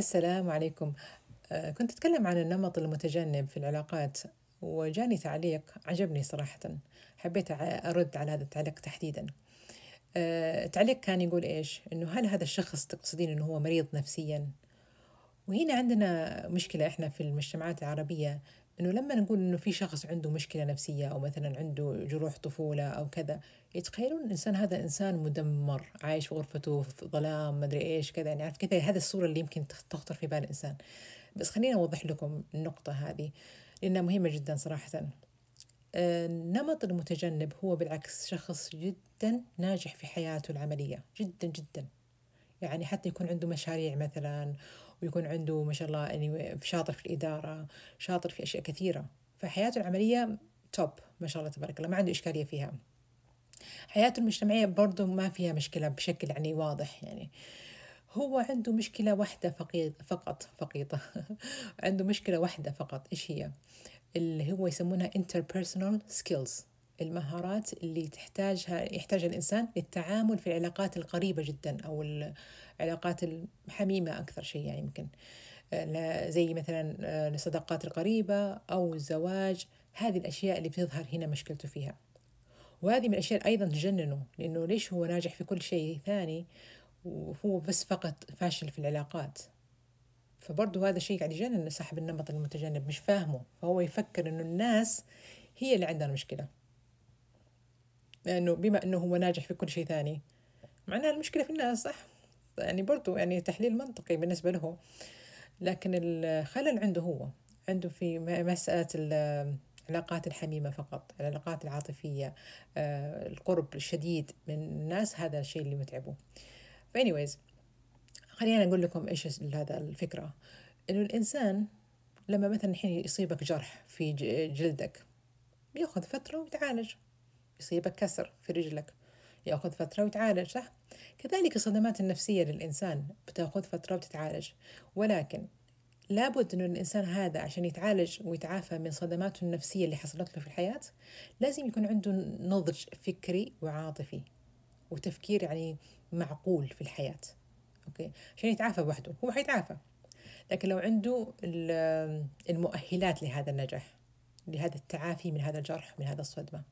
السلام عليكم آه، كنت أتكلم عن النمط المتجنب في العلاقات وجاني تعليق عجبني صراحة حبيت أرد على هذا التعليق تحديدا آه، التعليق كان يقول إيش إنه هل هذا الشخص تقصدين إنه هو مريض نفسيا وهنا عندنا مشكلة إحنا في المجتمعات العربية انه لما نقول انه في شخص عنده مشكله نفسيه او مثلا عنده جروح طفوله او كذا يتخيلون الانسان هذا انسان مدمر عايش في غرفته في ظلام مدري ايش كذا يعني عارف كذا هذه الصوره اللي يمكن تخطر في بال الانسان بس خليني اوضح لكم النقطه هذه لانها مهمه جدا صراحه النمط آه، المتجنب هو بالعكس شخص جدا ناجح في حياته العمليه جدا جدا يعني حتى يكون عنده مشاريع مثلا ويكون عنده ما شاء الله يعني شاطر في الإدارة شاطر في أشياء كثيرة فحياته العملية توب ما شاء الله تبارك الله ما عنده إشكالية فيها حياته المجتمعية برضه ما فيها مشكلة بشكل يعني واضح يعني هو عنده مشكلة واحدة فقيط فقط فقيطة عنده مشكلة واحدة فقط إيش هي اللي هو يسمونها interpersonal skills المهارات اللي تحتاجها يحتاجها الإنسان للتعامل في العلاقات القريبة جدا أو العلاقات الحميمة أكثر شيء يعني يمكن آه، زي مثلا آه، الصداقات القريبة أو الزواج هذه الأشياء اللي بتظهر هنا مشكلته فيها وهذه من الأشياء أيضا تجننه لأنه ليش هو ناجح في كل شيء ثاني وهو بس فقط فاشل في العلاقات فبرضه هذا الشيء قاعد يجنن صاحب النمط المتجنب مش فاهمه فهو يفكر انه الناس هي اللي عندها المشكله لأنه بما أنه هو ناجح في كل شيء ثاني معناها المشكلة في الناس صح يعني برضو يعني تحليل منطقي بالنسبة له لكن الخلل عنده هو عنده في مسألة العلاقات الحميمة فقط العلاقات العاطفية آه، القرب الشديد من الناس هذا الشيء اللي متعبه فانيويز خلينا أقول لكم إيش هذا الفكرة إنه الإنسان لما مثلا الحين يصيبك جرح في جلدك بياخذ فترة ويتعالج يصيبك كسر في رجلك يأخذ فترة ويتعالج صح؟ كذلك الصدمات النفسية للإنسان بتأخذ فترة وتتعالج ولكن لابد أنه الإنسان هذا عشان يتعالج ويتعافى من صدماته النفسية اللي حصلت له في الحياة لازم يكون عنده نضج فكري وعاطفي وتفكير يعني معقول في الحياة أوكي عشان يتعافى وحده هو حيتعافى لكن لو عنده المؤهلات لهذا النجاح لهذا التعافي من هذا الجرح من هذا الصدمة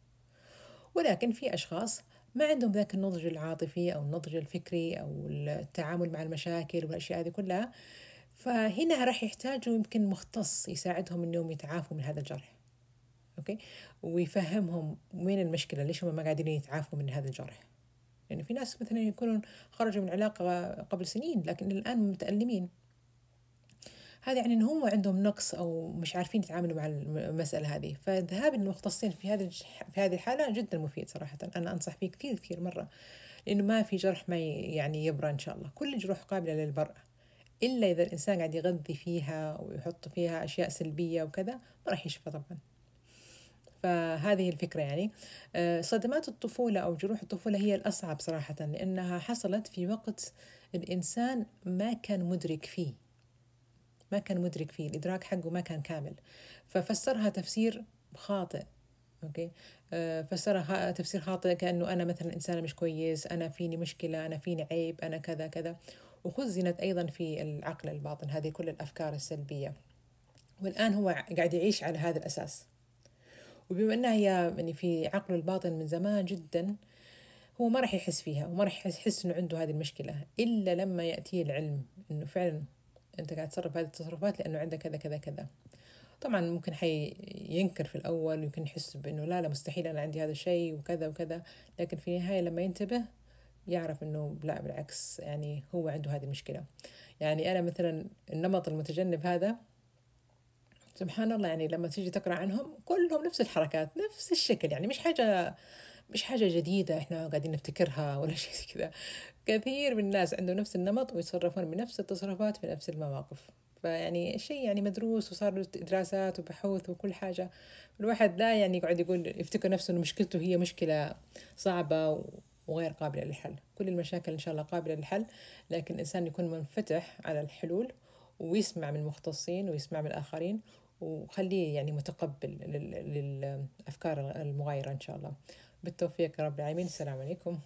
ولكن في أشخاص ما عندهم ذاك النضج العاطفي أو النضج الفكري أو التعامل مع المشاكل والأشياء هذه كلها فهنا راح يحتاجوا يمكن مختص يساعدهم انهم يتعافوا من هذا الجرح اوكي ويفهمهم وين المشكله ليش هم ما قاعدين يتعافوا من هذا الجرح لانه يعني في ناس مثلا يكونوا خرجوا من علاقه قبل سنين لكن الان متالمين هذا يعني ان هم عندهم نقص او مش عارفين يتعاملوا مع المساله هذه فالذهاب للمختصين في هذه في هذه الحاله جدا مفيد صراحه انا انصح فيه كثير كثير مره لانه ما في جرح ما يعني يبرى ان شاء الله كل جروح قابله للبرء الا اذا الانسان قاعد يغذي فيها ويحط فيها اشياء سلبيه وكذا ما راح يشفى طبعا فهذه الفكرة يعني آه، صدمات الطفولة أو جروح الطفولة هي الأصعب صراحة لأنها حصلت في وقت الإنسان ما كان مدرك فيه ما كان مدرك فيه الإدراك حقه ما كان كامل ففسرها تفسير خاطئ اوكي آه، فسرها تفسير خاطئ كانه انا مثلا انسانه مش كويس انا فيني مشكله انا فيني عيب انا كذا كذا وخزنت ايضا في العقل الباطن هذه كل الافكار السلبيه والان هو قاعد يعيش على هذا الاساس وبما انها هي يعني في عقله الباطن من زمان جدا هو ما راح يحس فيها وما راح يحس انه عنده هذه المشكله الا لما ياتيه العلم انه فعلا انت قاعد تتصرف هذه التصرفات لانه عندك كذا كذا كذا طبعا ممكن حي ينكر في الاول يمكن يحس بانه لا لا مستحيل انا عندي هذا الشيء وكذا وكذا لكن في النهايه لما ينتبه يعرف انه لا بالعكس يعني هو عنده هذه المشكله يعني انا مثلا النمط المتجنب هذا سبحان الله يعني لما تيجي تقرا عنهم كلهم نفس الحركات نفس الشكل يعني مش حاجه مش حاجة جديدة احنا قاعدين نفتكرها ولا شيء كذا كثير من الناس عندهم نفس النمط ويتصرفون بنفس التصرفات في نفس المواقف فيعني شيء يعني مدروس وصار له دراسات وبحوث وكل حاجة الواحد لا يعني يقعد يقول يفتكر نفسه إنه مشكلته هي مشكلة صعبة وغير قابلة للحل كل المشاكل إن شاء الله قابلة للحل لكن الإنسان يكون منفتح على الحلول ويسمع من المختصين ويسمع من الآخرين وخليه يعني متقبل للأفكار المغايرة إن شاء الله بالتوفيق يا رب العالمين السلام عليكم